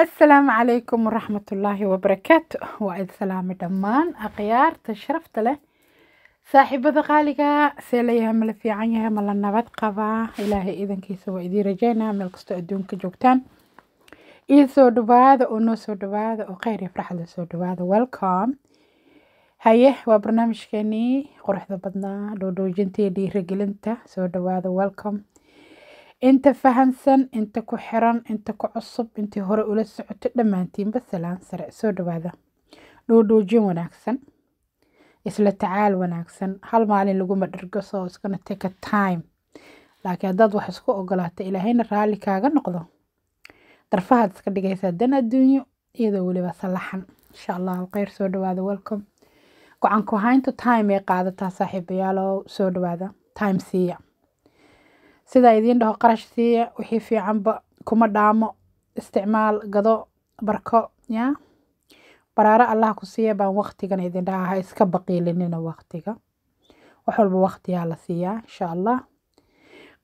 asalaamu calaykum waraxmatullaahi wabarakaatu waa id salaamay dhammaan akhyaarta sharafta leh saaxiibada qaaliga see layahay mala fiican yahay mala nabad qabaa ilaahay iidankiisa waa idiin rajeynaa meel kastoo adduunka joogtaan ii soo dhawaada oo noo soo dhawaada oo kheyr iyo farxadla soo dhawaada welcome haye waa barnaamijkeenii quruxda badnaa dhoodhoojinta iyo dhiiragelinta soo dhawaada welcome inta fahamsan inta ku xiran inta ku cusub intii hore ula socoto dhammaantiinba salaan sare soo dhawaada dhuudhuujin wanaagsan isla tacaal wanaagsan hal maalin laguma dhirgo soo iskana take a time laakiin haddaad wax isku ogolaata ilaahayna raalli kaaga noqdo darfahaad iska dhigaysaa dan adduunyo iyadoo weliba salaxan insha allah alkhayr soo dhawaada welcome go-aan ku time ay qaadataa saaxiibayaalow soo dhawaada time siiya sida idiin dhaho qarash siiya wixii fiicanba kuma dhaamo isticmaal gado barko ya baraaro allah ku siiya baan waqtigan idin dhaha ha iska baqiilinina waqtiga wax walba waqtiyaa la siiyaa insha allah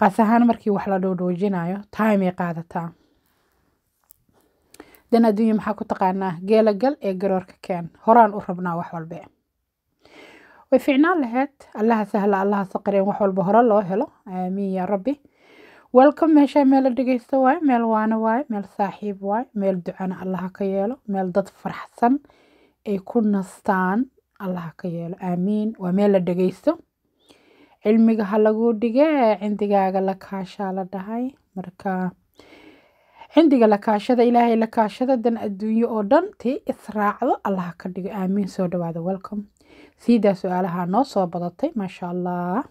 qaas ahaan markii wax la dhoodhoojinayo timey qaadataa dan adduunya maxaa ku taqaanaa geela gal ee garoorka keen horaan u rabnaa wax walbe way fiicnaan lahayd allaha sahla allaha saqireen wax walba hore loo helo aamiin ya rabbi welcome meeshaa la dhegeysto waay meel waana waay meel saaxiib waay meel ducana allaha ka yeelo meel dad faraxsan ay ku nastaan allaha ka yeelo aamiin waa meel la dhegeysto cilmiga ha lagu dhige cindigaaga la kaashaa la dhahay marka cindiga la kaashada ilaahay la kaashada dan adduunyo oo dhan tii israacdo allaha ka dhigo aamiin soo dhawaada welcome sidaa su-aalaha noo soo badatay maasha allah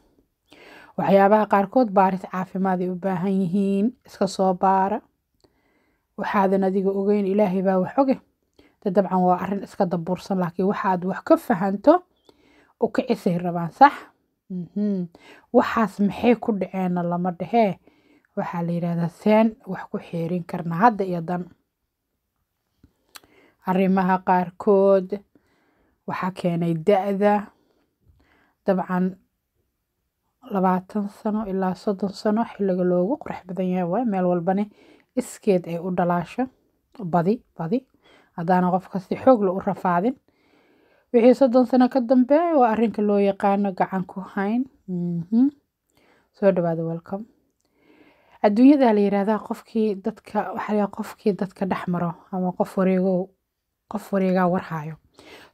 waxyaabaha qaarkood baaris caafimaad ay u baahan yihiin iska soo baara waxaadan adiga ogeyn ilaahay baa wax oge da dabcan waa arin iska dabuursan laakiin waxaad wax ka fahanto u kicisay rabaan sax mhm. waxaas maxay ku dhaceenna lama dhehee waxaa la yidhahdaa seen wax ku xeerin karna hadda iyo dan arrimaha qaarkood waxaa keenay da-da dabcan labaatan sano ilaa soddon sano xilliga loogu qurux badan yahay waay meel walbane iskeed ay u dhalaasho badi badi haddaana qofka si xoogla u rafaadin wixii soddon sano ka dambeeya waa arrinka loo yaqaano gacan ku hayn mm-hmm. soo dhawaada welcome adduunyada la yiraahdaa qofkii dadka waxaa qofkii dadka dhex maro ama qof wareego qof wareegaa warhayo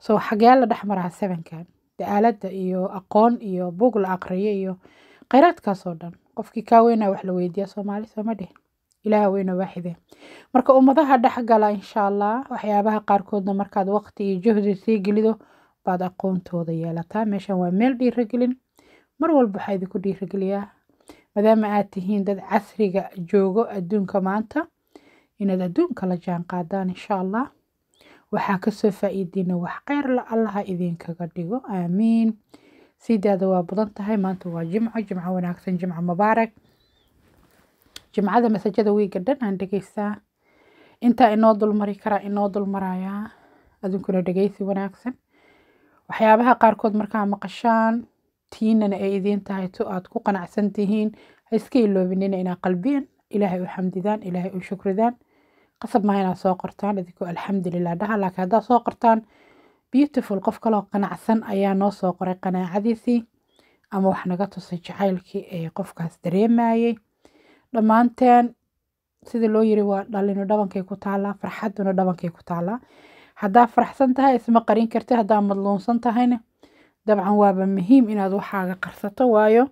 soo xagee la dhex maraa sebenkan de aaladda iyo aqoon iyo buug la aqriyo iyo kheyraadkaasoo dhan qofkii kaa weynaa wax la weydiiya soomaali sooma dheh weyno waaxide marka ummadaha dhexgala insha allah waxyaabaha qaarkoodna markaad waqti iyo juhdi sii gelido baad aqoontooda yeelataa meeshan waa meel dhiiragelin mar walba waxaa idinku dhiirageliyaa maadaama aad tihiin dad casriga joogo adduunka maanta inaad adduunka la jaan insha allah waxaa kasoo faa wax kheyr la allaha idinkaga dhigo aamiin sidaada waa badan tahay maanta waa jimco jimco wanaagsan jimco mubaarak jimcada masajada wiiga dhan aan dhegeystaa intaa inoo dulmari kara inoo dulmarayaa adinkuna dhegeysi wanaagsan waxyaabaha qaarkood markaa maqashaan tiinana ay idiin tahay to aad ku qanacsan tihiin ha iska iloobinina inaa qalbiyan ilaahay u xamdidaan ilaahay u shukridaan qasab maaha inaad soo qortaan idinku alxamdulilah dhaha laakiin haddaad soo qortaan beautiful qof kaloo qanacsan ayaa noo soo qoray qanaacadiisii ama wax naga tusay jacaylkii ee qofkaas dareemayey dhammaanteen sida loo yiri waa dhalinu dhabankay ku taalaa farxaduna dhabankay ku taalaa haddaa faraxsan tahay isma qarin kartid haddaa madluunsan tahayna dabcan waaba muhiim inaad waxaaga qarsato waayo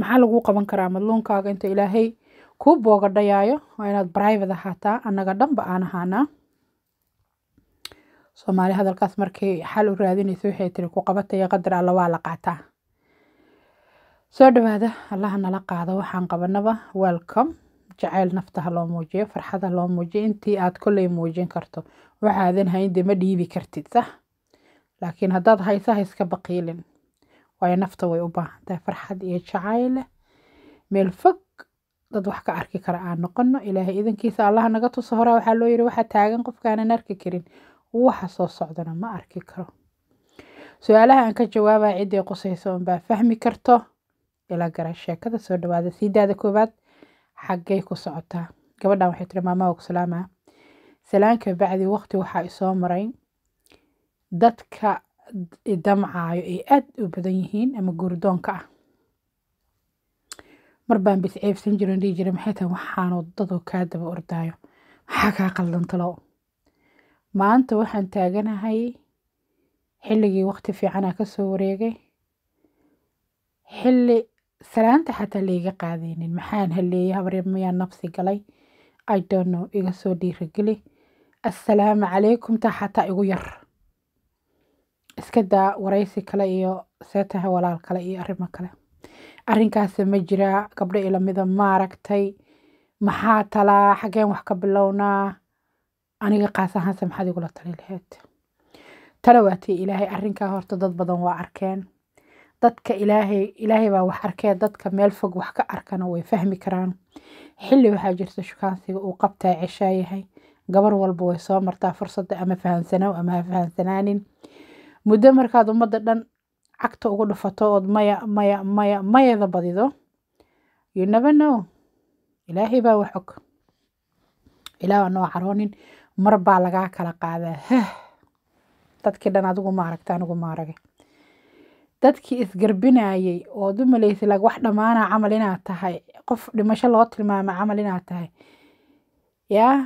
maxaa lagu qaban karaa madluunkaaga inta ilaahay kuu boogadhayaayo waa inaad brivate ahaataa annaga dhanba aan ahaanaa soomaali hadalkaas markay xal u raadinaysa waxay tiri ku qabataya qadar alla waa la qaataa soo dhawaada allaha nala qaado waxaan qabanaba welcome jacayl nafta ha loo muujiyo farxad ha loo muujiyo intii aad kolley muujin karto waxaadan hayn ma dhiibi kartid sah laakiin haddaad haysa ha baqiilin waayo nafta way u baahan farxad iyo jacayl meel fog dad wax ka arki kara aan noqono ilaahay idankiisa allaha naga tuso horaa waxaa loo yiri waxaa taagan qofkaanan arki karin waxa soo socdana ma arki karo su-aalaha aan ka jawaabaya ciddii qusayso unbaa fahmi karto ilaa gara sheekada soo dhawaada siidaada koowaad xaggay ku socotaa gabadhan waxay tiri maama ku salaanka bacdi waqti waxaa isoo maray dadka idamcaayo ay aada u badan yihiin ama gurdoonka ah marbaan bis ceebsan jiron dhihi jira maxay tahay waxaan wadadoo kaa daba ordaayo maxaa kaa qaldantalo maanta waxaan taaganahay xilligii waqti fiicanaa kasoo wareegay xilli salaanta xataa laiga qaadaynin maxaan haleeyay habarya miyaan nabsi galay idono iga soo dhiirageli assalaamu calaykum taa xataa igu yar iska daa waraysi kale iyo seetaha walaal kale iyo arimo kale arinkaas ma jiraa gabdho ilamida maaragtay maxaa talaa xageen wax ka bilownaa aniga qaas ahaanse maxaad igula tali laheyd tala waatay ilaahay arrinkaa horta dad badan waa arkeen dadka ilaahay ilaahay baa wax arkee dadka meel fog wax ka arkana way fahmi karaan xilli waxaa jirta shukaansiga uu qabtaa ceshaa yahay gabar walba way soo martaa fursada ama fahansanaaw ama ha fahansanaanin muddo markaad ummadda dhan cagta ugu dhufato ood maya maya maya mayada badido you never know ilaahay baa wax og ilaah waa noo caroonin mar baa lagaa kala qaadaa hah dadkii dhan adigu ma aragta anigu ma arage dadkii isgarbinayay ood u malaysa lag wax dhammaana camal inaad tahay qof dhimasho loo tilmaama camal inaad tahay yaa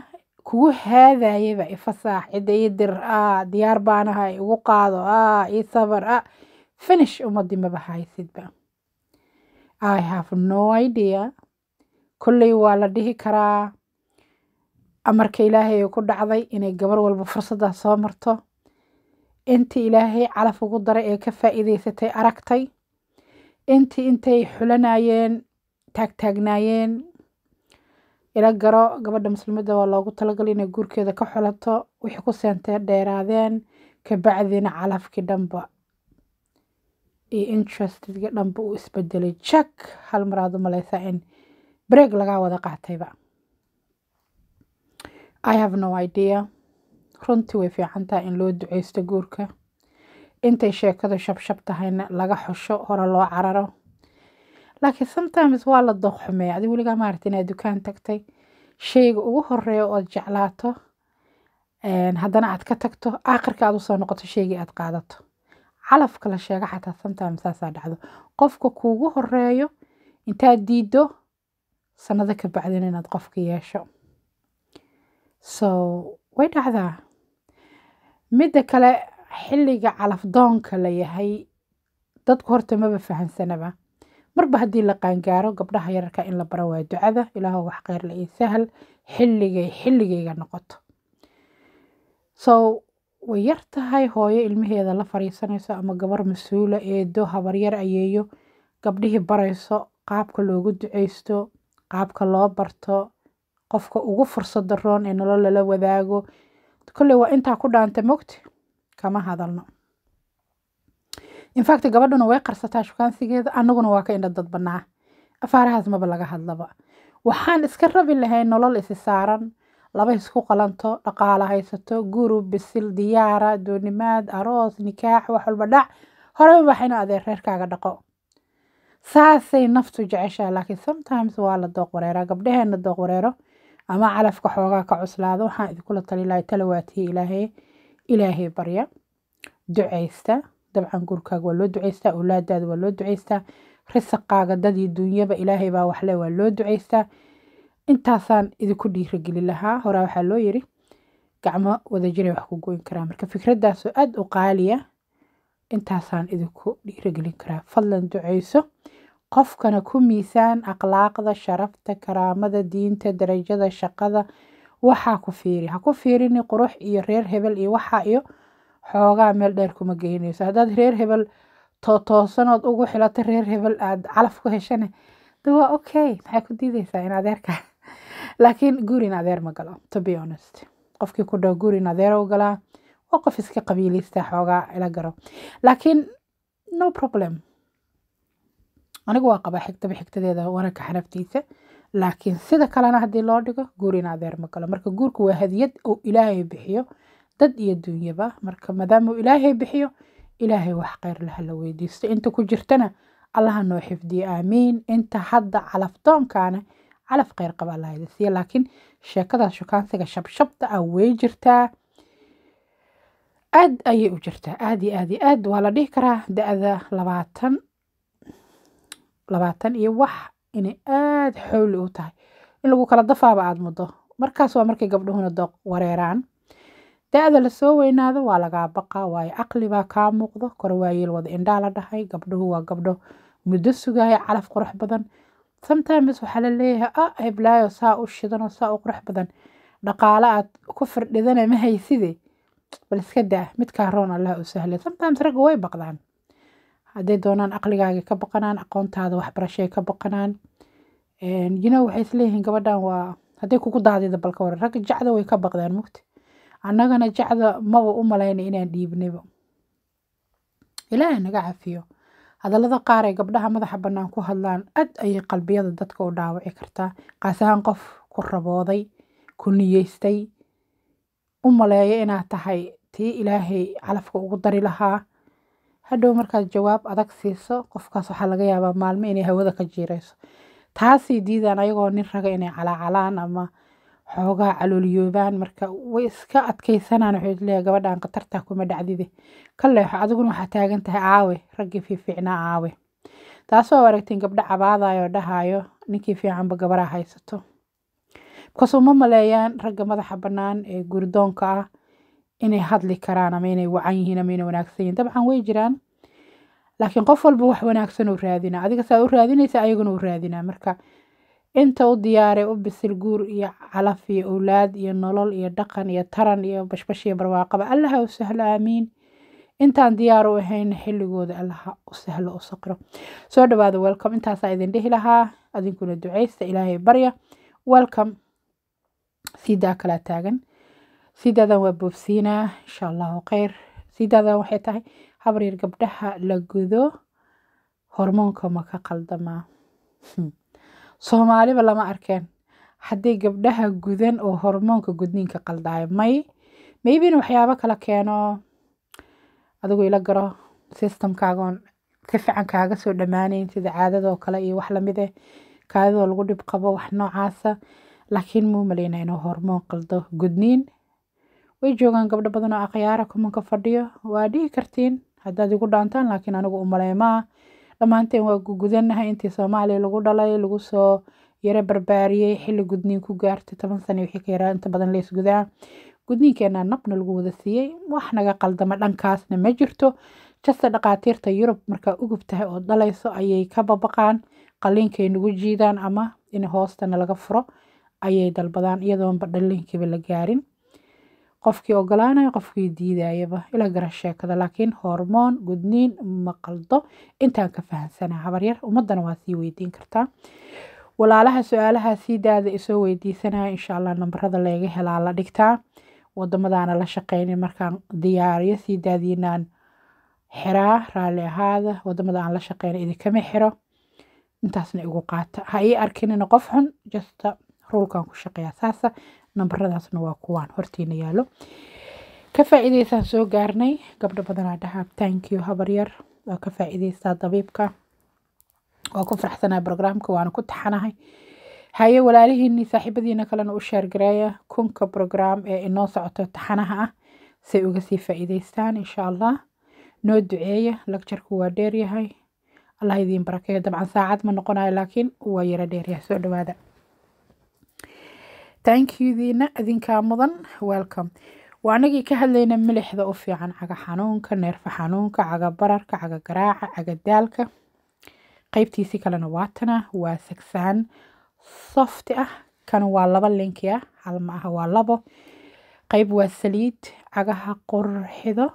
kugu haadayaba ifasaax cidda ii dir a ah, diyaar baanahay igu qaado a ah, ii sabar a ah finish ummadii haysidba i have no idea kulley waa la dhihi karaa amarka ilaahay ee ku dhacday inay gabar walba fursaddaa soo marto intii ilaahay calaf ugu daray ee ka faa'iidaysatay aragtay intii intay xulanayeen taagtaagnaayeen ila garo gabadha muslimadda waa loogu talagal inay guurkeeda ka xulato wixii ku seentee dheeraadeen kabacdina calafkii dhanba iyo interestedka dhanba uu isbedelay jak hal mar aad u in break lagaa wada qaatayba i have no idea runtii way fiican tahay in loo duceysto guurka intay sheekadu shabshab tahayna laga xusho hore loo cararo laakiin sometimes waa la doqxumee adi weligaa maaragta inaad dukaan eh? tagtay sheyga ugu horeeya ood jeclaato haddana aad ka eh? tagto aakhirka aad usoo noqoto sheygii aad qaadato calafka la sheego xataa sometimes saasaa dhacdo qofka kuugu horeeyo intaad diido sanado ka bacdin inaad qofka yeesho so way dhacdaa midda kale xilliga calafdoonka la yahay dadku horta maba fahamsanaba marba haddii la qaangaaro gabdhaha yararka in la baro waa ducada ilaahow wax kheyr la ii sahal xilligay xilligayga noqoto so way yar tahay hooyo ilmaheeda la fariisanayso ama gabar mas-uula ah, eedo habaryar ayeeyo gabdhihii barayso qaabka loogu ducaysto qaabka loo barto qofka ugu fursado roon ee nolol lala wadaago kolley waa intaa ku dhaanta mogti kama hadalno infact gabadhuna way qarsataa shukaansigeeda anaguna waa ka indha dad afaarahaas maba laga hadlaba waxaan iska rabi lahay nolol isi saaran laba isku qalanto dhaqaala haysato gurub bisil diyaara doonimaad aroos nikaax wax walba dhac horey waxayna adeer reerkaaga dhaqo saasay naftu jeceshaa laakiin sometimes waa la dooq wareeraa gabdhaheenna dooq wareero ama calafka xoogaa ka cuslaado waxaan idinkula tali lahay talawaatihi ilaahay barya ducaysta dabcan gurkaaga waa loo ducaystaa awlaadaada waa loo ducaystaa risaqaaga dadii duunyaba ilaahay baa waxle waa loo ducaystaa intaasaan idinku dhiiragelin lahaa horaa waxaa loo yiri gacmo wadajira wax ku goyn karaa marka fikraddaasoo aada u qaaliya intaasaan idinku dhiiragelin karaa fadlan duceyso qofkana ku miisaan akhlaaqda sharafta karaamada diinta darajada shaqada waxaa ku fiiri ha ku fiirini qurux iyo reer hebel iyo waxaa iyo xoogaa meel dheer kuma geynayso haddaad reer hebel tootoosanood ugu xilato reer hebel aada calaf ku heshane de waa okay maxaa ku diideysaa in adeerkaa laakiin gurin adeer ma gala to be honest qofkii ku dhaw gurin adeer u galaa waa qof iska qabiilista xoogaa ila garo laakiin no problem anigu waa qabaa xigtaba xigtadeeda wanagka xanaftiisa laakiin sida kalena haddii loo dhigo gurin adeer ma galo marka guurku waa hadiyad uu ilaahay bixiyo dad iyo dunyaba marka maadaama uu ilaahay bixiyo ilaahay wax kheyr laha la weydiisto inta ku jirtana allaha noo xifdiyo aamiin inta hadda calafdoonkaana calaf kheyr qabaa lahayd siya laakiin sheekada shukaansiga shabshabta ah way jirtaa aad ayay u jirtaa aad iyo aad iyo aad waa la dhihi karaa da-da labaatan labaatan iyo wax inay aad xowli u tahay in lagu kala dafaaba aada muddo markaas waa markay gabdhuhuna dooq wareeraan da-da lasoo weynaado waa lagaa baqaa waayo caqli baa kaa muuqdo kor waayeel wada indhaa la dhahay gabdhuhu waa gabdho muddo sugaya calaf qurux badan sometimes waxaa la leeyahay ah heblaayo saa u shidan saa u qurux badan dhaqaale aad ku firdhidana ma hayside bal iska daa midkaa roon allah u sahlay sometimes ragga way baqdaan hadday doonaan aqligaaga ka baqanaan aqoontaada waxbarashay ka baqanaan yino waxay isleeyihiin gabadhan waa hadday kugu daadida balka waran ragga jacda way ka baqdaan mugti annagana jacda maba u malayna inaan dhiibnayba ilaahay naga cafiyo hadallada qaar ay gabdhaha madaxa bannaan ku hadlaan aad ayay qalbiyada dadka u dhaawici kartaa qaas qof ku rabooday ku niyeystay u maleeyo inaad tahay tii ilaahay calafka ugu dari lahaa hadhow markaad jawaab adag siiso qofkaas waxaa laga yaabaa maalmo inay hawada ka jiirayso taasii diidaan ayagoo nin raga inay calaacalaan ama xoogaa caloolyoobaan marka way iska adkaysanaan wuxuu leeyahay gabadhan khatartaa kuma dhacdide kale adiguna waxaa taagan tahay caawe raggii fiifiicnaa caawe taasoo aragteen gabdho cabaadayo dhahayo ninkii fiicanba gabaraa haysato bikaas uma maleeyaan ragga madaxa banaan ee gurdoonka ah inay hadli karaan ama inay wacan yihiin ama inay wanaagsan yihiin dabcan way jiraan laakiin qof walba wax wanaagsan uu raadinaa adiga saa u raadinaysa ayaguna u raadinaa marka Inta u diyaari u bisil guur iyo calaf iyo awlaad iyo nolol iyo dhaqan iyo taran iyo bashbash iyo barwaaqaba allaha u sahlo aamiin intaan diyaar u ahayna xilligooda allaha u sahlo u saqro soo dhawaada welcome intaasaa idin dhihi lahaa adinkuna duceysta ilaahay barya welcome siidaa kalaa taagan siidaadan waa boobsiinaa insha allahu kheyr siidaadan waxay tahay habaryar gabdhaha la gudo hormoonka ma ka qaldamaa hmm soomaaliba lama arkeen haddii gabdhaha gudan oo hormoonka gudniinka qaldayo may maybe in waxyaabo kala keeno adigu ila garo systemkaaga oon si fiican kaaga soo dhammaaneyn sida caadadoo kale iyo wax lamid eh kaadidoo lagu dhib qabo wax noocaasa laakiin muu maleynaa inuu hormoon qaldo gudniin way joogaan gabdho badan oo akhyaara kumanka fadhiyo waa dhihi kartiin haddaad igu dhaantaan laakiin anigu umaleemaa dhammaanteen waa gugudanahay intii soomaaliya lagu dhalay lagu soo yaro barbaariyay xilli gudniin ku gaartay toban sane wixii ka yaraa inta badan laisgudaa gudniinkeena nabna lagu wada siiyey wax naga qaldama dhankaasna ma jirto jasta dhaqaatiirta yurub markaa ugub tahay oo dhalayso ayay ka babaqaan qalliinkay nagu jiidaan ama in hoostana laga furo ayay dalbadaan iyadoonba dhalinkiiba la gaarin qofkii ogolaanayo qofkii diidayaba ilaa gara sheekada laakiin hormoon gudniin maqaldo intaan ka fahansana habaryar ummadana waa sii weydiin kartaa walaalaha su-aalaha daada isoo weydiisanaya insha allah nambarada laga helaa la dhigtaa wadamadaana la shaqeynin markaan diyaariyo sii daadiinaan xiraa raalli ahaada wadamada aan la shaqeyna idinkama xiro intaasna igu qaata ha ii arkinina qof xun jasta ruulkan ku shaqeeya saasa nambaradaasna waa kuwaan hortiina yaallo ka faa'iidaysaan soo gaarnay gabdho badanaa dhahaa thank you habaryar waa ka faa'iidaystaa dabiibka waa ku faraxsanaa brograamka waana ku taxanahay haye walaalihiinii saaxiibadiina kalena u shaargareeya kunka brograam ee inoo socoto taxanaha ah say uga sii faa'iidaystaan insha allah noo duceeya lagjarku waa dheeryahay allah idiin barakeeyo dabcan saacad ma noqonayo laakiin waa yara dheeryahay soo dhowaada taankiidiina idinkaa mudan welcome waa anagii ka hadlayna milixda u fiican caga xanuunka neerfa xanuunka caga bararka caga garaaca caga daalka qeybtiisii kalena waatana waa sagsaan softi ah kana waa laba linki ah hal ma aha waa labo qeyb waa saliid cagaha qurxido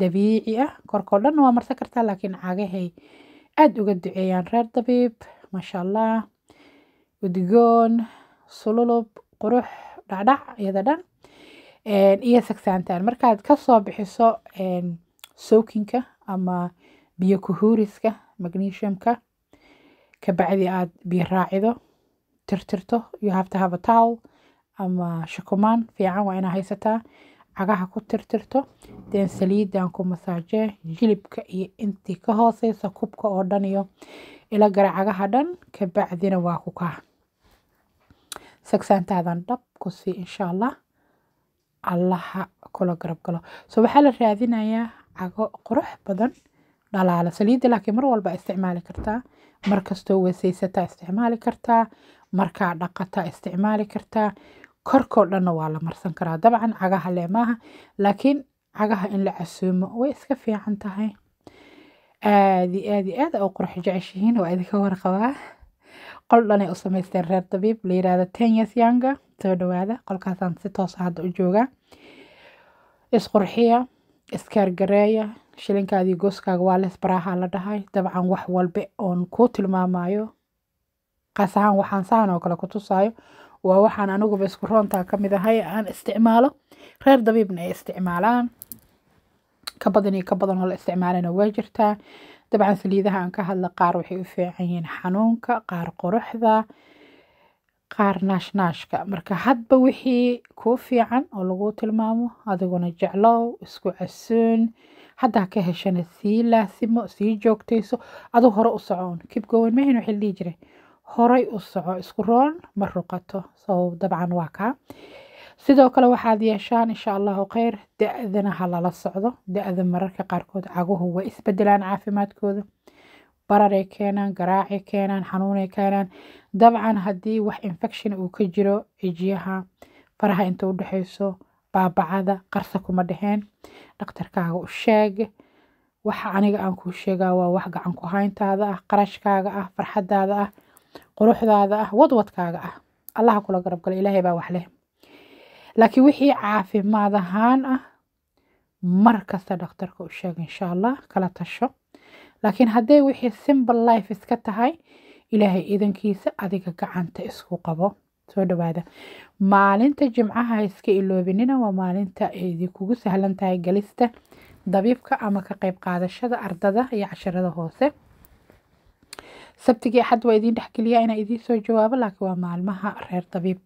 dabiici ah korkoo dhan waa marsan kartaa laakiin cagahay aada uga duceeyaan reer dabiib maasha allah udgoon sululub qurux dhacdhac iyada dhan iyo sagsaantaan markaad kasoo bixiso sokinka ama biyo kuhuuriska magnesiumka kabacdi aad biyo raacido tirtirto you have to have a towel ama shakumaan fiican waa inaa haysataa cagaha ku tirtirto den saliidan ku masaajee jilibka iyo intii ka hooseysa kubka oo dhan iyo ila gara cagaha dhan kabacdina waa ku kaa sagsaantaadan dhab ku sii insha allah allaha kula garab galo so waxaa la raadinayaa cago qurux badan dhalaala saliidda laakiin mar walba isticmaali kartaa mar kastoo isticmaali kartaa markaa dhaqataa isticmaali kartaa korkoo dhanna waa la marsan karaa dabcan cagaha lee laakiin cagaha in la casuumo way iska fiican tahay aada aada aada oo qurux jeceshihiin waa idinka warqabaa qol dhanay u samaysteen reer dabiib la yiraahdo tenyas yanga soo dhawaada qolkaasaan si toosa ah hadda u joogaa isqurxiya iskaargareeya shilinkaadii goskaaga waa lees baraaha la dhahay dabcan wax walbe oon ku tilmaamayo qaas ahaan waxaan sahan oo kale ku tusaayo waa waxaan aniguba isku roontaa kamid ahay aan isticmaalo reer dabiibna ay isticmaalaan ka badan iyo ka badan oo la isticmaalana waa jirtaa dabcan saliidaha aan ka hadla qaar waxay u fiican yihiin xanuunka qaar quruxda qaar naashnaashka marka hadba wixii kuu fiican oo lagu tilmaamo adiguna jeclow isku casuun haddaa ka heshana sii laasimo sii joogtayso aduu hore u socoon kibgowan mahin waxay dhihi jiray horay u soco isku roon ma ruqato so dabcan waa kaa sidoo kale waxaad yeeshaan insha allahu khayr da-dana ha lala socdo da-da mararka qaarkood caguhu way isbedelaan caafimaadkooda bararay keenaan garaacay keenaan xanuunay keenaan dabcan haddii wax infection uu ka jiro ejiyaha faraha inta u dhexeyso baabacada qarsa kuma dhaheen dhakhtarkaaga u sheeg waxa aniga aan kuu sheegaa waa wax gacan ku hayntaada ah qarashkaaga ah farxadaada ah quruxdaada ah wadwadkaaga ah allaha kula garabgala ilaahay baa wax leh laakiin wixii caafimaad ahaan ah mar kasta dhakhtarka u sheega insha allah kala tasho laakiin hadday wixii simble life iska tahay ilaahay idankiisa adiga gacanta isku qabo soo dhawaada maalinta jimcaha iska iloobinina waa maalinta ay idinkugu sahlan tahay galista dabiibka ama ka qayb qaadashada ardada iyo casharada hoose sabtigii axad waa idiin dhexgeliya inaa idiin soo jawaabo laakiin waa maalmaha reer dabiib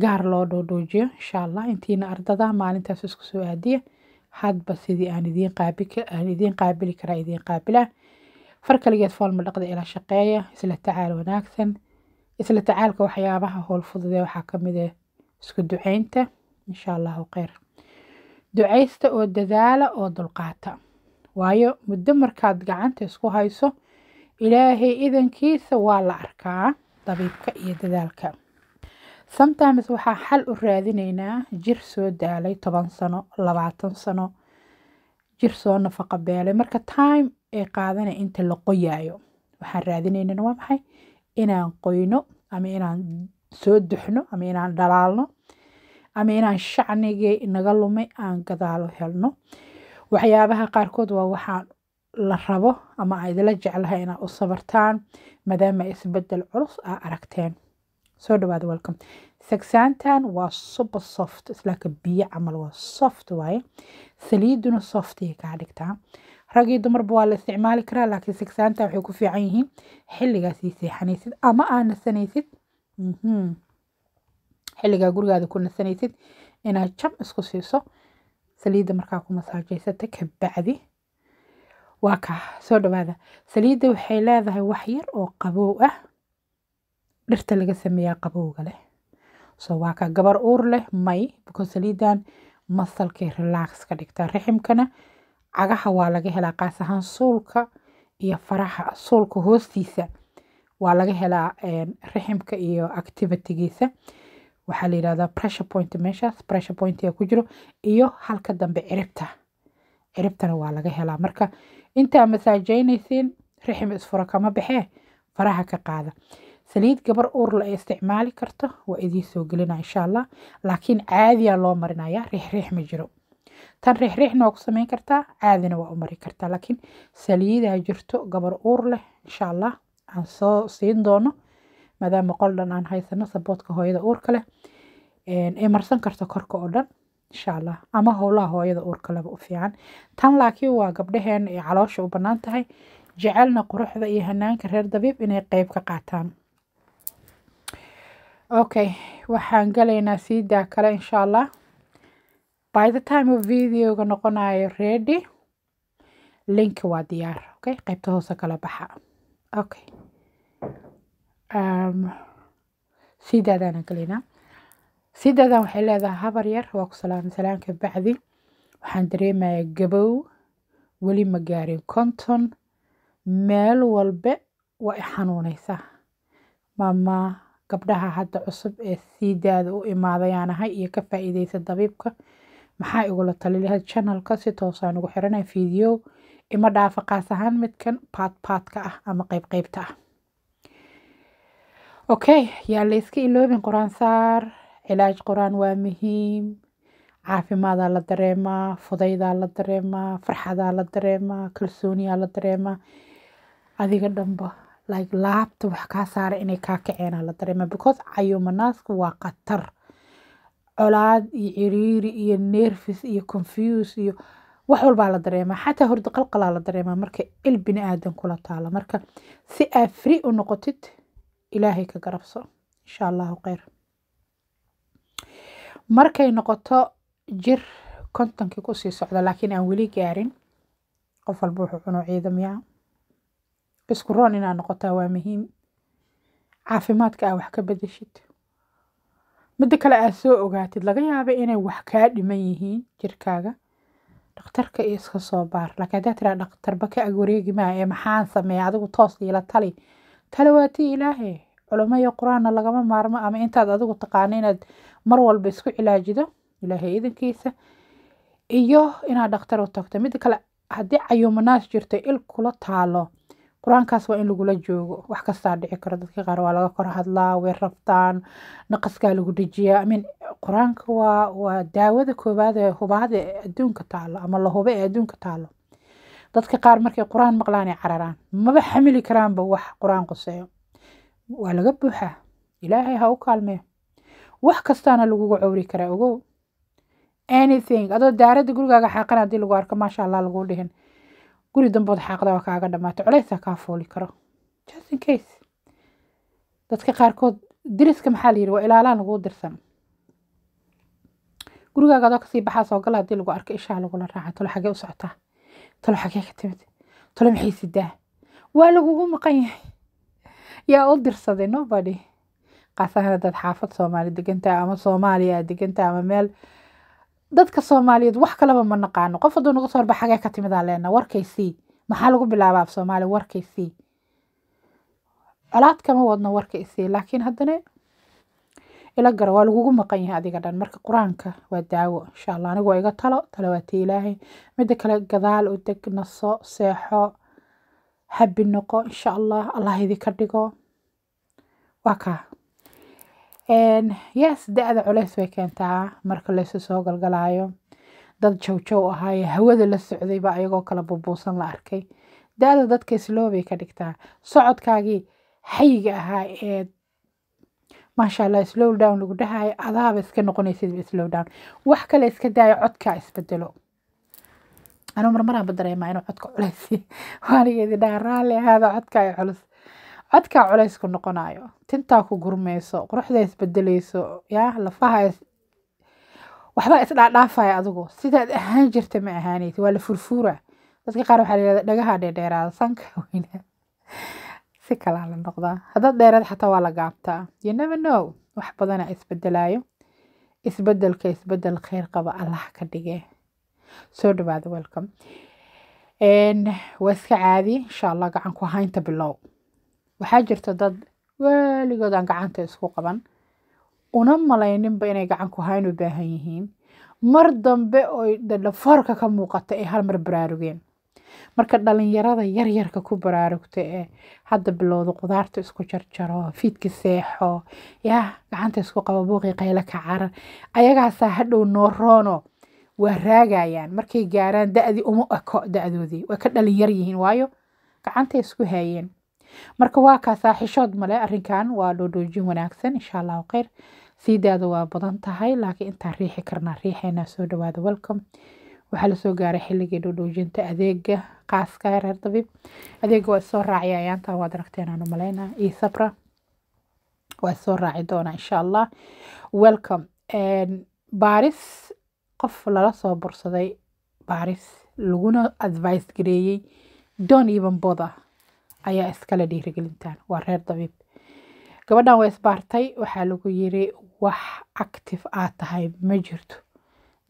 gaar loo dhoodhoojiyo insha allah intiina ardada maalintaas isku soo aadiya hadba sidii aan idiin qaabiaan idiin qaabili karaa idiin qaabila far kaligeed foolma dhaqda ilaa shaqeeya isla tacaal wanaagsan isla tacaalka waxyaabaha howl fududee waxaa ka mid eh. isku ducaynta insha kheyr ducaysta oo dadaala oo dulqaata waayo muddo markaad gacanta isku hayso ilaahay idankiisa waa la arkaa dabiibka iyo dadaalka sometimes waxaa xal u raadinaynaa jir soo daalay toban sano labaatan sano jir soo nafaqa beelay marka time ee qaadanaya inta la qoyaayo waxaan raadinaynana waa maxay inaan qoyno ama inaan soo duxno ama inaan dhalaalno ama inaan shacnigii naga lumay aan gadaalo helno waxyaabaha qaarkood waa waxaan la rabo ama idila jeclahay inaad u sabartaan maadaama isbedel culus aa aragteen soo dhawaada welcome sagsaantan waa super soft islaakiin biyo camal waa soft waaye saliiduna soft kaa dhigtaa rag dumarba waa la isticmaali karaa laakiin sagsaanta waxay ku fiican yihiin xilligaasii seexanaysid ama aa nasanaysid mhm. xilligaa gurigaada ku nasanaysid inaad jam isku siiso saliidda markaa ku masaajaysata kabacdi waa kaa soo dhawaada saliidda waxay leedahay wax yar oo qabow ah dhirta laga sameeyaa qabowga leh so waa ka gabar uur leh may because saliidan masalkay relax ka dhigtaa riximkana cagaha waa laga helaa qaas ahaan suulka iyo faraha suulka hoostiisa waa laga helaa riximka iyo activitygiisa waxaa la yidhahdaa pressure point meeshaas pressure point ayaa ku jiro iyo halka dambe ciribta ciribtana waa laga helaa marka intaa masaajaynaysiin rixim isfuro kama baxee faraha ka qaada saliid gabar uurla ee isticmaali karto waa idiin soo gelinaa insha allah laakiin caadiyaa loo marinayaa riixriix ma jiro tan riixriixna waa ku samayn kartaa caadina waa u mari kartaa laakiin saliidaa jirto gabar uur leh insha aan soo siin doono maadaama qol dhan aan haysano saboodka hooyada uurka leh ay marsan karto korka oo dhan insha ama howlaha hooyada uurka leba u fiican tan laakiin waa gabdhaheen ay caloosha u bannaan tahay jecelna quruxda iyo hanaanka reer dabiib inay qeyb ka qaataan okay waxaan galaynaa siidaa kale insha allah by the time of videoga noqonayo ready link waa diyaar okay qaybta hoose kala baxa okay um, siidaadaana galaynaa sidaadan waxay leedahay habar yar waa ku salaamay salaamka bacdi waxaan dareemayaa gabow weli ma gaarin konton meel walbe waa i xanuunaysaa maamaa gabdhaha hadda cusub ee sii daada u imaadayaan ahay iyo ka faaiideysa dabiibka maxaa igula talilahayd channelka si toosaan ah ugu xiranay video ima dhaafa qaas ahaan midkan baadbaadka ah ama qeybqeybta ah okay yaa la iska iloobin qur-aan saar cilaaj qur-aan waa muhiim caafimaadaa la dareemaa fudaydaa la dareemaa farxadaa la dareemaa kalsooniyaa la dareemaa adiga dhanba like laabta wax kaa saara inay kaa kaceena la dareema because cayuumanaasku waa khatar colaad iyo ciriiri iyo nervis iyo confuse iyo wax walbaa la dareema xataa horda qalqalaa la dareemaa marka il bini aadan kula taalo marka si aad free u noqotid ilaahay ka garabso insha allahu kheyr markay noqoto jir kontonkii kusii socda laakiin aan weli gaarin qof walba wuxuu cuno ciidamyaa isku roon inaad noqotaa waa muhiim caafimaadka aa wax ka bedeshid midda kale aad soo ogaatid laga yaaba inay wax kaa dhiman yihiin jirkaaga dhakhtarka iska soo baar laakiin haddaa tiraa dhakhtarba ka agwareegi maa ee maxaan sameeya adigu toos iila tali tale waa tii ilaahe culamo qur-aanna lagama maarmo ama intaad adigu taqaano inaad mar walba isku cilaajido ilaahay idankiisa iyo inaad dhakhtar u tagto midda kale haddii cayumanaas jirto il kula taalo qur-aankaas waa in lagula joogo wax kastaa dhici karo dadka qaar waa laga kor hadlaa way rabtaan naqaskaa lagu dejiyaa amin qur-aanka waa waa daawada koowaad ee hubaada ee adduunka taalo ama lahubo ee adduunka taalo dadka qaar markay qur-aan maqlaanay cararaan maba xamili karaanba wax qur-aan quseeyo waa laga buuxaa ilaahay ha u kaalmeyo wax kastaana lagugu cawri karaa ogow anything adoo daaradda gurigaaga xaaqan haddii lagu arko maasha allah laguu dhihin guri dambood xaaqda waa kaaga dhamaata culeysaa kaa fooli karo justin case dadka qaarkood diriska maxaa la waa ilaalaan lagu dirsan gurigaaga adoo kasii baxaa soo gala haddii lagu arko ishaa lagula raaca talo xagee u socotaa talo xagee ka timid talo maxay sidaa waa lagugu maqan yahay yaa u dirsaday nobody qaasahan haddaad xaafad soomaali degantaa ama soomaaliya degantaa ama meel dadka soomaaliyeed wax kalaba ma naqaano qof hadduu naga soo horba xagee ka timid aan warkaysii maxaa lagu bilaabaa af soomaaliya warkaysii colaad kama wadno warkaysii laakiin haddana ila gara waa lagugu maqan yahay adiga dhan marka qur-aanka waa daawo insha allah anigu waa iga talo talawaata ilaahay midda kale gadaal u deg naso seexo habi noqo insha allah allah idinka dhigo waa kaa yes da-da culeys bay keentaa marka laysu soo galgalaayo dad jawjow ahaaye hawada la socdayba ayagoo kala bubuusan la arkay da-da dadka slow bay ka dhigtaa socodkaagii xayiga ahaa ee maasha allah slow down lagu dhahayo adaaba iska noqonaysid slow down wax kale iska daayo codkaa isbedelo anuu marmaraanba dareemaa inuu codka culeys waanigeedi dhaa raalli ahaada codka ay culus codkaa culeysku noqonayo tintaa ku gurmeyso quruxda isbedeleyso ya lafaha waxbaa isdhaadhaafaya adigu sidaad ahaan jirta ma ahaaneysi waa la furfuura dadka qaar waxaa layirahda dhagaha dheerdheeraada sanka weyna si kalaa la noqdaa haddaad dheerad xataa waa la gaabtaa you never know wax badana isbedelaayo isbedelka isbedel kheyr qaba allah ka dhige soo dhawaada welcome waa iska caadi insha allah gacan ku haynta bilow waxaa jirta dad weligood aan gacanta isku qaban una malayninba inay gacan ku hayn u baahan yihiin mar dambe oy dhadhafoorka ka muuqata ay halmar baraarugeen marka dhalinyarada yaryarka ku baraarugta ee hadda bilowda qudaarta isku jarjaro fiidka seexo yaah gacanta isku qaba buuqii qaylo ka ayagaasaa hadhow noo waa raagayaan markay gaaraan da-dii uma eko da-doodii way ka dhalinyar yihiin waayo gacanta isku hayeen marka waa kaa saaxishood male arinkan waa loo wanaagsan insha allahu kheyr sii waa badan tahay laakiin intaan riixi karnaa riixayna soo dhawaada welcome waxaa lasoo gaaray xilligii dhoodhoojinta adeega qaaska reer dabib adeega waa isoo raacay ayaantan waad aragteen aan umalaynaa io waa isoo raaci doonaa insha allah welcome baaris qof lala soo bursaday baaris laguna advice gareeyey don even bother ayaa iskala dhiirigelintan waa reer dabiib gabadhan way isbaartay waxaa lagu yiri wax active aad tahay ma jirto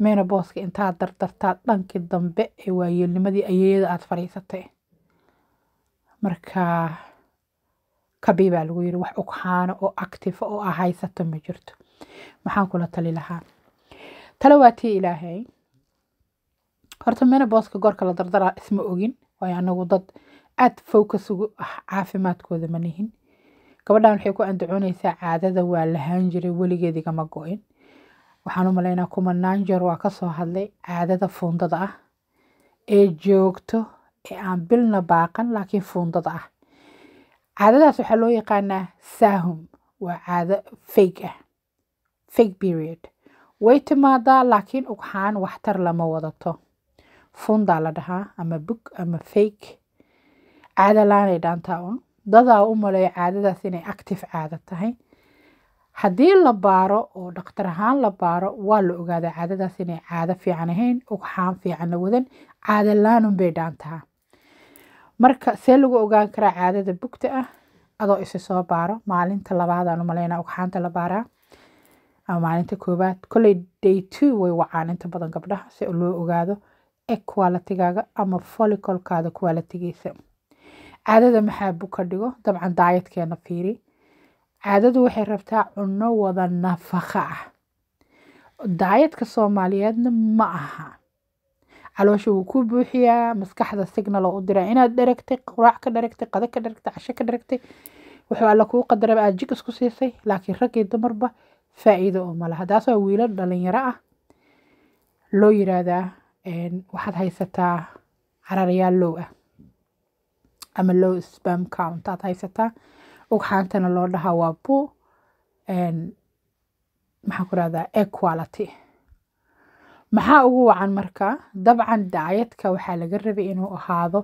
meena booska intaad dardartaa dhankii dambe ee waayeelnimadii ayeeyada aad fadhiisatay marka kabii baa lagu yiri wax ughaano oo active ah oo aa haysato ma jirto maxaan kula tali lahaa tale waa tii ilaahay horta meena booska goorka la dardaraa isma ogin waayo anagu dad aad focus ugu ah caafimaadkooda ma nihin gabadhan waxay ku andacoonaysaa caadada waa lahaan jiray weligeed igama go-in waxaan u kumanaan jeer waa kasoo hadlay caadada fuundada ah ee joogto ee aan bilna baaqan laakiin fuundada ah caadadaas waxaa loo yaqaanaa saahum waa caado fake ah fake period way timaadaa laakiin ugxaan waxtar lama wadato fundaa la dhahaa ama bug ama fake caadalaanay dhaantaa dadaa u maleeyo caadadaas inay active caado tahay haddii la baaro oo dhakhtar ahaan la baaro waa la ogaadaa caadadaas inay caado fiican ahayn ugxaan fiican wadan caadalaanun bay dhaantaa marka see lagu ogaan karaa caadada bugta ah adoo isi soo baaro maalinta labaadaan u ugxaanta la baaraa ama maalinta koowaad kolley day two way wacaan inta badan gabdhaha si loo ogaado eg ama folicolkaada kuwaalatagiisa caadada maxaa buka dhigo dabcan daayadkeena fiiri caadadu waxay rabtaa cunno wada nafaqo ah daayadka soomaaliyeedna ma aha caloosha wuu ku buuxiyaa maskaxda signal oo u diraa inaad dheragtay quraac ka dheragtay qado ka dheragtay casho ka dheragtay wuxuu alla kuu qadaraba aad jig isku siisay laakiin raggii dumarba faa'iido oo ma laha taas waa wiilo dhalinyaro ah loo yiraahdaa waxaad haysataa cararayaal low ah ama low spam count aad haysataa ugxaantana loo dhaha waa bu maxaan ku rahdaa equality maxaa ugu wacan marka dabcan daayadka waxaa laga rabay inuu ahaado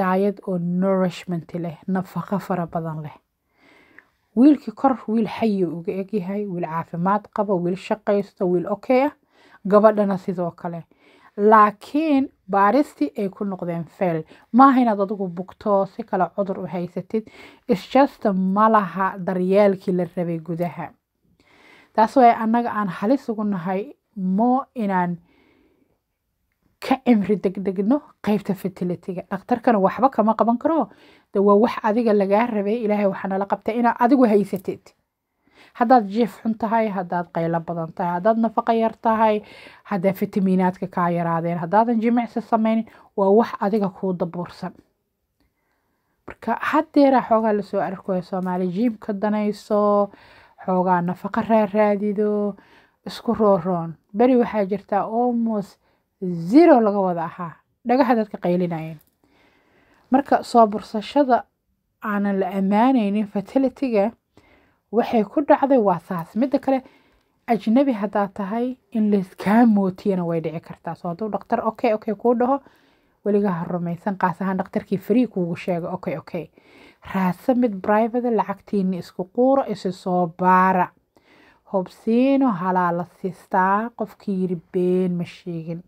daayad oo nourishment leh nafaqo fara badan leh wiilkii kor wiil xayu uga egyahay wiil caafimaad qaba wiil shaqaysto wiil okey ah gabadhana sidoo kale laakiin baaristii ay ku noqdeen fail maaha inaad adigu bugto si kale cudur u haysatid isjasta malaha daryeelkii la rabay gudaha taas waay annaga aan halis ugu nahay moo inaan ka cimri degdegno qeybta fatilitiga dhaktarkana waxba kama qaban karo de waa wax adiga lagaa rabay ilaahay waxaa nala qabta inaad adigu haysatid haddaad jief xun tahay haddaad qaylo badan tahay haddaad nafaqo yar tahay haddae fitamiinaadka kaa yaraadeen haddaadan jimicsi sameynin waa wax adiga kuu dabuursan marka haddeeraa xoogaa lasoo arkoya soomaali jiimka danayso xoogaa nafaqa raaraadido isku rooroon beri waxaa jirtaa almost zero laga wada ahaa dhagaxa dadka qaylinayeen marka soo bursashada aanan la ammaanaynin fertilityga waxay ku dhacday waa saas midda kale ajnabi haddaa tahay in layskaa mootiyana way dhici kartaa soo hadduu dhaktar okay okay kuu dhaho weliga ha rumaysan qaas ahaan dhaktarkii free kuugu sheega okay okay raasa mid brivate lacagtiini isku quuro isi soo baara hobsiino halaala siistaa qofkii yiri been ma sheegin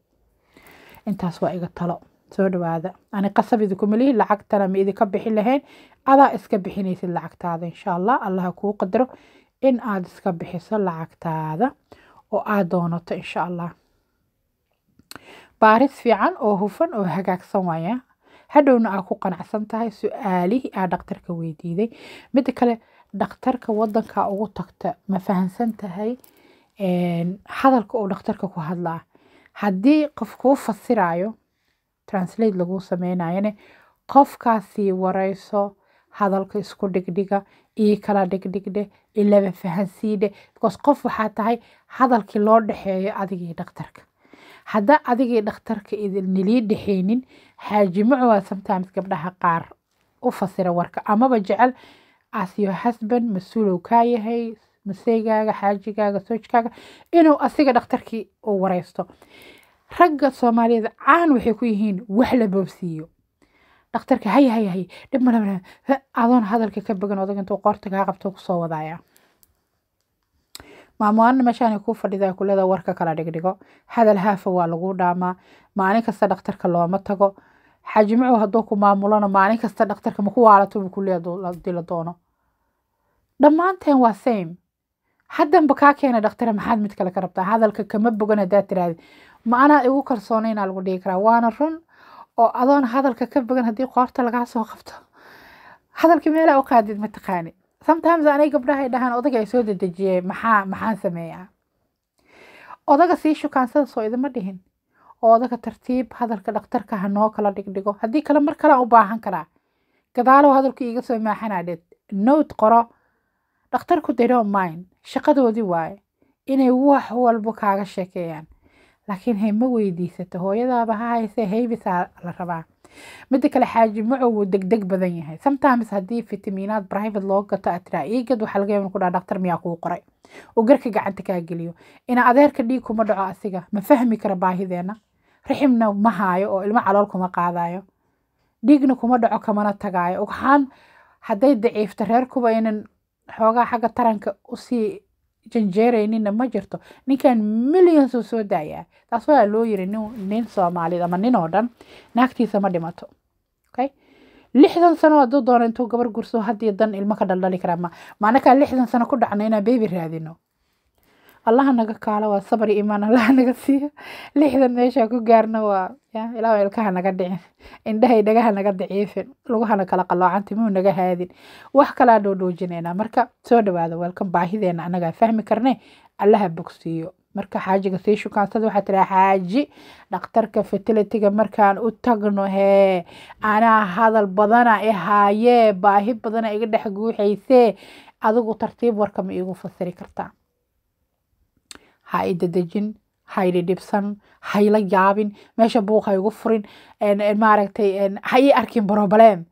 intaas waa iga talo soo dhawaada ani qasab idinkuma lihi lacagtana ma idinka bixi lahayn adaa iska bixinaysid lacagtaada insha allah allaha kuu qadaro in aada iska bixiso lacagtaada oo aada doonato insha allah baaris fiican oo hufan oo hagaagsan waaya hadhowna aa ku qanacsan tahay su-aalihii aa dhaktarka weydiiday midda kale dhaktarka wadanka ugu tagta ma fahamsan tahay hadalka uu dhakhtarka ku hadlaa haddii qof kuu fasirayo translate lagu sameynayane qofkaasii warayso hadalka isku dhigdhiga ii kala dhigdhigdhe ilaba fahansiidhe because qof waxaa tahay hadalkii loo dhexeeyo adigii dhakhtarka haddaa adigii dhakhtarka nilii dhexaynin xaajimacu waa sometimes gabdhaha qaar u fasira warka amaba jecel as your husband mas-uulow kaa yahay maseygaaga xaajigaaga soojkaaga inuu asiga dhakhtarkii uu wareysto ragga soomaaliyeed caan waxay ku yihiin wax la boobsiiyo dhakhtarka hay hay hay dhib male adoon hadalka ka bagan odag intuu qoorta kaa qabto kusoo wadaya maamuaana meeshaan kuu fadhida kulada warka kala dhigdhigo hadal haafa waa lagu dhaamaa maalin kasta dhakhtarka looma tago xajimcu hadduu ku maamulana maalin kasta dhakhtarka maku waalato kuleya doono dhammaanteen waa same haddanba kaa keena dhakhtare maxaad mid kale ka rabtaa hadalka kama bogan haddaad tiraahda macnaha igu kalsoonayna lagu dhigi karaa waana run oo adoon hadalka ka bagan haddii qoorta lagaa soo qabto hadalkii meelaa u qaadid mataqaani sometimes anay gabdhaha dhahaan odaga ay soo dedejiyey maxaa maxaan sameeyaa odaga sii shukaansada soo idima dhihin oo odaga tartiib hadalka dhakhtarka ha noo kala dhigdhigo haddii kale mar kalean u baahan karaa gadaalow hadalku iiga soo maaxanaadheed nowd qoro dhakhtarku they don't mind shaqadoodii waaye inay wax walba kaaga sheekeeyaan laakiin hayma weydiisato hooyadaaba ha haybisaa la rabaa midda kale xaaji macow wuu degdeg badan yahay sometimes haddii fitamiinaad private loo gato aad iigad waxa laga yaaba ku dhaha dhaktar miyaa kuu qoray oo garka gacanta kaa geliyo ina adeerka dhiig kuma dhaco asiga ma fahmi kara baahideenna rixibna ma haayo oo ilmo calool kuma qaadayo dhiigna kuma dhaco kamana tagaayo waxaan hadday daciifto reerkuba inan xoogaa xagga taranka usii janjeereynina ma jirto ninkan millions oo soo daayaa taas waa loo yiri nin soomaaliyed ama nin oo dhan naagtiisa ma dhimato okay lixdan sano hadduu doono intuu gabar gurso haddii dan ilmo ka dhaldhali karaa ma maanakaa lixdan sano ku dhacno inaan beebi raadino allaha naga kaalo waa sabar iyo imaan allaha naga siiyo lixdan meeshaa ku gaarna waa ya ilaa ilkaha naga dhicin indhahay dhagaha naga daciifin lugahana kala qaloocanti muu naga haadin wax kalaa dhoodhoojinaynaa marka soo dhawaada weelkan baahideena annagaa fahmi karne allaha bogsiiyo marka xaajiga sii shukaansada waxaa tiraa xaaji dhakhtarka fertilitiga markaan u tagno hee anaa hadal badana ihaayee baahi badana iga dhex guuxaysee adigu tartiib warkama iigu fasiri kartaa ha i dejin ha ida dhibsan ha ila yaabin meesha buuq ha igu furin maaragtay ha ii arkin broblem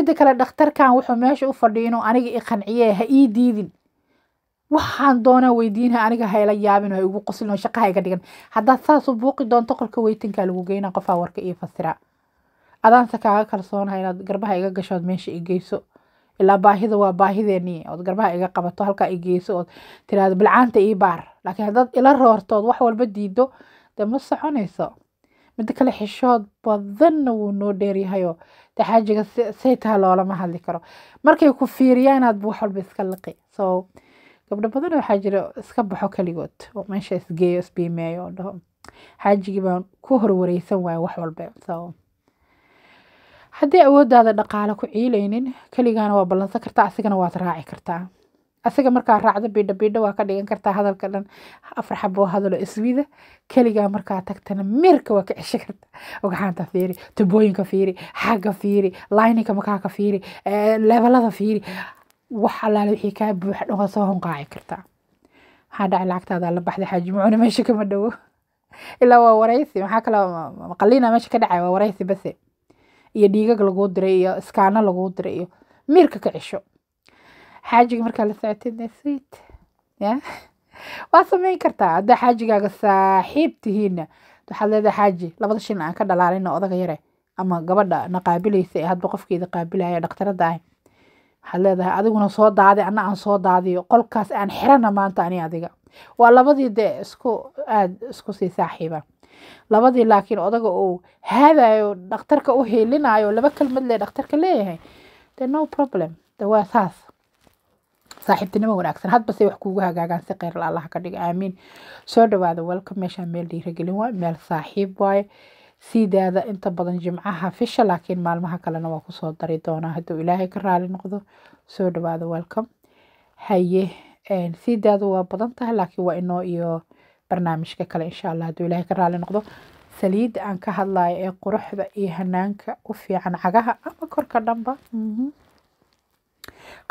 midda kale dhakhtarkan wuxuu meesha u fadhiya inuu aniga i qanciye ha ii diidin waxaan doonaa weydiinha aniga hayla yaabin ha igu qoslin oo shaqaha iga dhigan haddaad saasu buuqi doonto qolka weytinkaa lagu geyna qofaa warka ii fasira adaanse kaaga kalsoonaha inaad garbaha iga gashood meesha i geyso ilaa baahida waa baahideeni ood garbaha iga qabato halkaa igeyso ood tirahdo bilcaanta ii baar laakiin haddaad ila roortood wax walba diido dee ma soconayso midda kale xishood badanna wuu noo dheeryahayo taxaajiga say taha loolama hadli karo markay ku fiiriyaan aadba wax walba iska liqi so gabdho badan waxaa jira iska baxo keligood oo meesha isgeeyo isbiimeeyo dhaho xaajigii baan ku horwareysan waaya wax walba so haddii awoodaada dhaqaale ku ciilaynin keligaana waa ballansan kartaa asigana waad raaci kartaa asiga markaa raacdo biidha biidha waa ka dhigan kartaa hadalka dhan afar xaboo hadalo iswida keligaa markaa tagtana meerka waa ka cesho kartaa gaxaanta fiiri tubooyinka fiiri xagga fiiri layninka makaaka fiiri leebalada fiiri wax allaale wixii kaa buuxa dhan waa soo hunqaaci kartaa maxaa dhacay lacagtaada la baxda xaaji meesha kama dhowo ilaa waa waraysi maxaa kale qalina meesha ka dhacay waa waraysi base iyo dhiigag laguu diray iyo iskaano laguu diray iyo miirka ka cisho xaajiga markaa la saateed ya waa sameyn kartaa haddaa xaajigaaga saaxiib tihiinna waxaad leedahay xaaji labada shin aan ka dhalaalino odaga yare ama gabadha na qaabilaysa ee hadba qofkeeda qaabilaya dhakhtaradda ah waxaad leedahay adiguna soo daaday anna aan soo daadiyo qolkaas aan xirana maanta ani adiga waa labadii dee isku aada isku sii saaxiiba labadii laakiin odaga uu haadayo dhakhtarka u hiilinayo laba kelmad lee dhakhtarka leeyahay de no problem de waa saas saaxiibtinimo wanaagsan hadba say wax kuugu hagaagaan si kheyr allah ka dhiga aamiin soo dhawaada welcome meeshaan meel dhiiragelin waaye meel saaxiib waaye sii inta badan jimcaha fisha laakiin maalmaha kalena waa kusoo dari doonaa hadduu ilaahay ka raali noqdo soo dhawaada welcome haye sii waa badan tahay laakiin waa inoo iyo barnaamijka kale insha allah hadduu ilaahay ka raali noqdo saliida aan ka hadlayo ee quruxda iyo hanaanka u fiican cagaha ama korka dhanba mhm.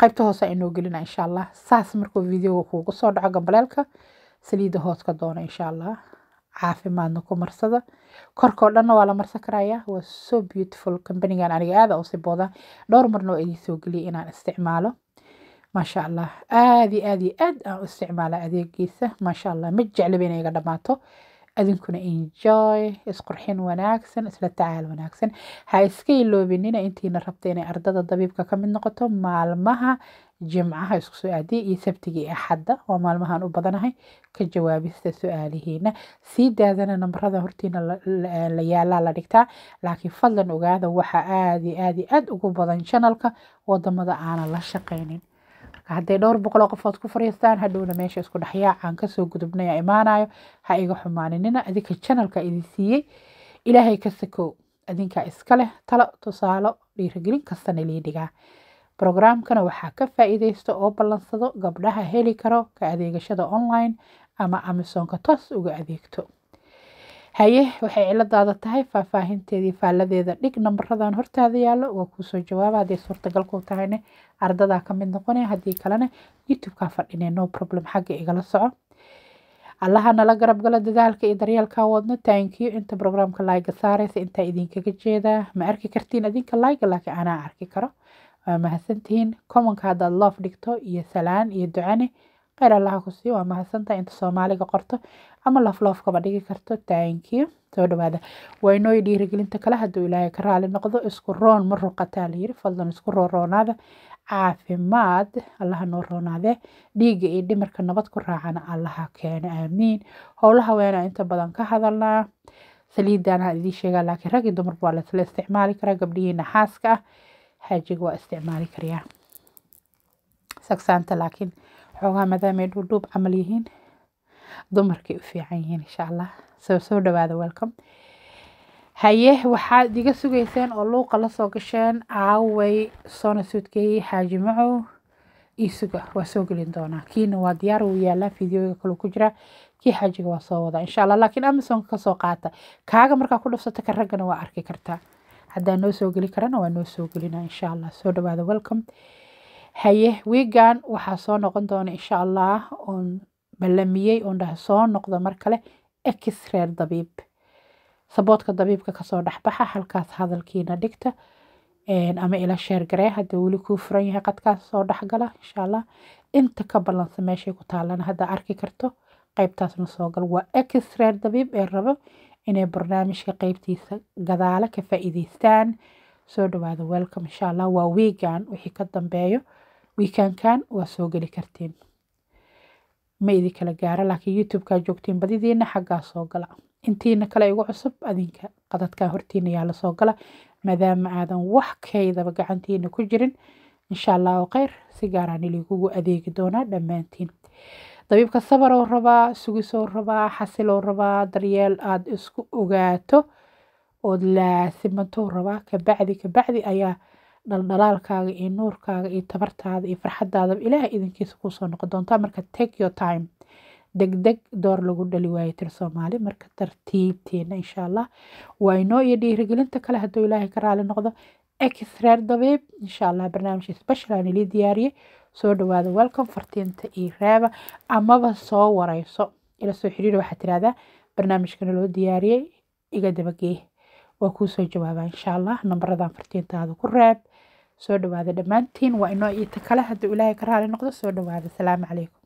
qaybta hoose inoo gelina insha allah saas markuu videoga kuugu soo dhaco gambaleelka saliidda hoos doona insha allah caafimaadna ku marsada korkoo dhanna waa la marsan karayaa waa so beautiful kambanigan aniga aada u sibooda dhowr marna waa idiin soo geliyay inaan isticmaalo maasha allah aad iyo aad iyo aad aan u isticmaalaa adeegiisa maasha allah ma jeclaba inay iga dhammaato adinkuna enjoy isqurxin wanaagsan isla tacaal wanaagsan ha iska iloobinina intiina rabta inay ardada dabiibka ka noqoto maalmaha jimcaha isku soo-aadiyay iyo sabtigii axadda waa maalmahaan u badanahay ka jawaabista su-aalihiina sii daadana nambarada hortiina la yaalaa la dhigtaa laakiin fadlan ogaada waxaa aada iyo aada ugu badan janalka wadamada aanan la shaqaynin hadday dhowr boqol oo qofood ku fariistaan hadhowna meesha isku dhexyaacaan kasoo gudubnaya imaanayo ha iga xumaaninina adinka janalka idin siiyey ilaahay ka sakow adinkaa iska leh talo tusaalo dhiirigelin kastana liidhigaa brograamkana waxaa ka faa'iidaysta oo ballansado gabdhaha heli karo ka adeegashada online ama amisoonka toos uga adeegto haye waxay ciladaada tahay faahfaahinteedii faaladeeda dhig nambaradan hortaada yaallo waa kuusoo jawaaba haddii suurtagalku tahayne ardadaa ka noqone haddii kalena youtube fadhine no problem xagga igala soco allaha nala garab gala dadaalka iyo daryeelkaa wadno taankiyo inta brograamka laayga saareysa intaa idinkaga jeedaa ma arki kartiin idinka laayga laakiin anaa arki karo waa mahadsantihiin commonka haddaad loof dhigto iyo salaan iyo ducane kheyr allaha ku siiyo waa mahadsantahay inta soomaaliga qorto ama lafloofkaba dhigi karto taankiyo soo dhawaada waainooyi dhiirigelinta kale hadduu ilaahay ka raali noqdo isku roon ma ruqataa layiri fadlan isku rooroonaada caafimaad allaha noo roonaadee dhiigga iyo dhimirka nabad ku raacana allaha keena aamiin howlaha weena inta badan ka hadalnaa saliidaana idiin sheegaa laakiin rag dumarba waa lasla isticmaali karaa gabdhihiina xaaska ah xaajiga waa isticmaali karayaa sagsaanta laakiin xoogaa madaamay ay dhuudhuub camal yihiin dumarkay u fiican yihiin insha allah soo soo dhawaada welcome haye waxaad iga sugayseen oo luuqa la soo gasheen aaway soona suudkeeyey xaaji macow iisuga waa soo gelin doonaa kiina waa diyaar uu yaalaa fideoga kale ku jira kii xaajiga waa soo wadaa insha allah laakiin amazonka kasoo qaata kaaga markaa ku dhufsata ka raggana waa arki kartaa haddaa noo soo geli karana waa noo soo gelina insha allah soo dhawaada welcome haye wiigan waxaa soo noqon doona insha allah oon ballamiyey oon dhaha soo noqdo mar kale exreer dabiib saboodka dabiibka kasoo dhexbaxa halkaas hadalkiina dhigta ama ila sheergaree hadda weli kuu furan yahay qadkaas soo dhexgala insha allah inta ka ballansa meeshay ku taalana hadda arki karto qaybtaasna soo gal waa exreer dabiib ee rabo inay barnaamijka qaybtiisa gadaalo ka faa'iidaystaan soo dhawaada welcome insha allah waa wiigan wixii ka dambeeyo wiikankan waa soo geli kartiin ma idi kala gaara laakiin youtubeka joogtiin badidiina xaggaa soo gala intiina kale igu cusub adinka qadadkan hortiina yaa lasoo gala maadaama aadan wax kaydaba gacantiina ku jirin insha allahu kheyr si gaaraan iligugu adeegi doonaa dhammaantiin dabiibka sabaroo rabaa sugisoo rabaa xasiloo rabaa daryeel aada isku ogaato ood laasimantou rabaa kabacdi kabacdi ayaa dhaldhalaalkaaga iyo nuurkaaga iyo tabartaada iyo farxadaadaba ilaaha idankiisa kuusoo noqon doontaa marka take your time degdeg door lagu dhali waayo tir soomaali marka tartiibteena insha allah waa inoo iyo dhiirigelinta kale hadduu ilaahay ka raali noqdo exrer dabeeb insha allah barnaamij special aan ilii soo dhawaada welcome fartiinta iyo reeba amaba soo wareyso ila soo xiriira waxaa tirahdaa barnaamijkana loo diyaariyey iga dabageeh waa kuusoo jawaabaa insha allah nambaradaan fartiintaada ku reeb soo dhawaada dhammaantiin waa inoo iita kale haddii ilaahay ka raali noqdo soo dhawaada asalaamu calaykum